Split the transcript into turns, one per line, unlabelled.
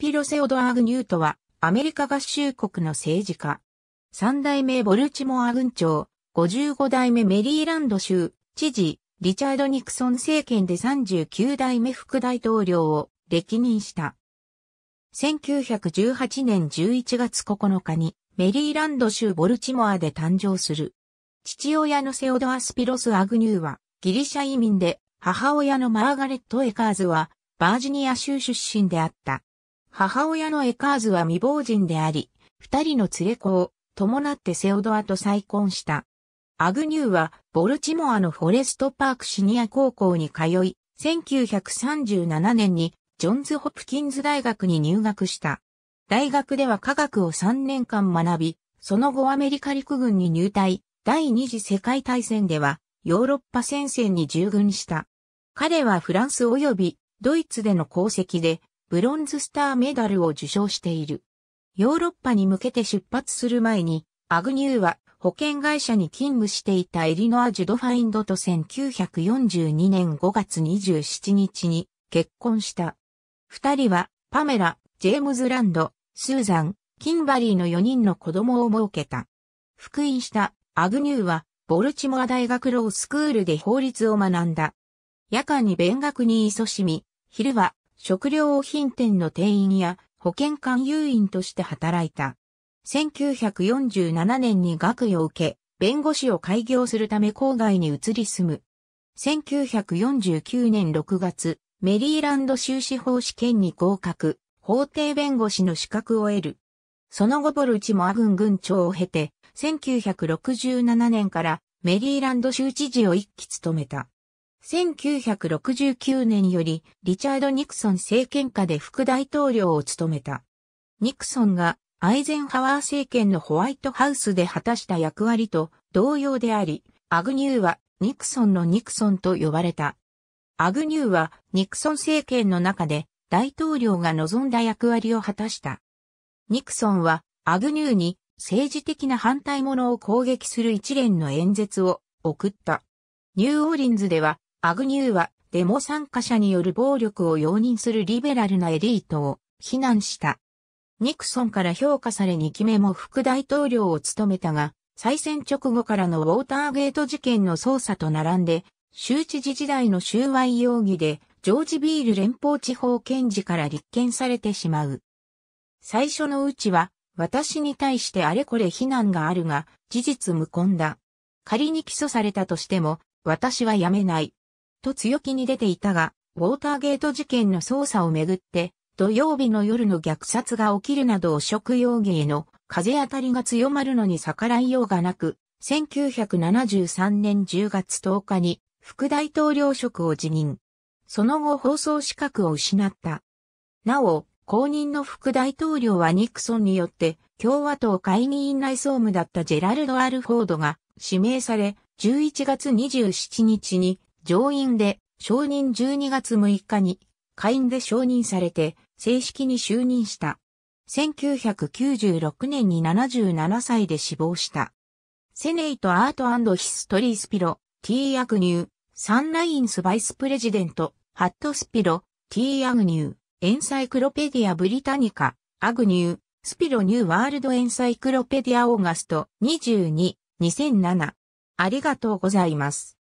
ピロセオド・アグニュートは、アメリカ合衆国の政治家。三代目ボルチモア軍長、五十五代目メリーランド州、知事、リチャード・ニクソン政権で三十九代目副大統領を歴任した。1918年11月9日にメリーランド州ボルチモアで誕生する。父親のセオドア・スピロス・アグニューはギリシャ移民で母親のマーガレット・エカーズはバージニア州出身であった。母親のエカーズは未亡人であり、二人の連れ子を伴ってセオドアと再婚した。アグニューはボルチモアのフォレストパークシニア高校に通い、1937年にジョンズ・ホプキンズ大学に入学した。大学では科学を3年間学び、その後アメリカ陸軍に入隊、第二次世界大戦ではヨーロッパ戦線に従軍した。彼はフランス及びドイツでの功績でブロンズスターメダルを受賞している。ヨーロッパに向けて出発する前に、アグニューは保険会社に勤務していたエリノア・ジュドファインドと1942年5月27日に結婚した。二人はパメラ、ジェームズ・ランド、スーザン、キンバリーの4人の子供を設けた。復員したアグニューはボルチモア大学ロースクールで法律を学んだ。夜間に勉学に勤しみ、昼は食料品店の店員や保険管誘員として働いた。1947年に学位を受け、弁護士を開業するため郊外に移り住む。1949年6月、メリーランド州司法試験に合格、法廷弁護士の資格を得る。その後ボルチモア軍軍長を経て、1967年からメリーランド州知事を一期務めた。1969年よりリチャード・ニクソン政権下で副大統領を務めた。ニクソンがアイゼンハワー政権のホワイトハウスで果たした役割と同様であり、アグニューはニクソンのニクソンと呼ばれた。アグニューはニクソン政権の中で大統領が望んだ役割を果たした。ニクソンはアグニューに政治的な反対者を攻撃する一連の演説を送った。ニューオーリンズではアグニューはデモ参加者による暴力を容認するリベラルなエリートを非難した。ニクソンから評価され2期目も副大統領を務めたが、再選直後からのウォーターゲート事件の捜査と並んで、州知事時代の収賄容疑で、ジョージ・ビール連邦地方検事から立件されてしまう。最初のうちは、私に対してあれこれ非難があるが、事実無根だ。仮に起訴されたとしても、私は辞めない。と強気に出ていたが、ウォーターゲート事件の捜査をめぐって、土曜日の夜の虐殺が起きるなど汚職容疑への風当たりが強まるのに逆らいようがなく、1973年10月10日に副大統領職を辞任。その後放送資格を失った。なお、公認の副大統領はニクソンによって共和党会議院内総務だったジェラルド・アルフォードが指名され、11月27日に上院で承認12月6日に下院で承認されて正式に就任した。1996年に77歳で死亡した。セネイトアートヒストリースピロ、T アグニュー、サンラインスバイスプレジデント、ハットスピロ、T アグニュー、エンサイクロペディアブリタニカ、アグニュー、スピロニューワールドエンサイクロペディアオーガスト22、2007。ありがとうございます。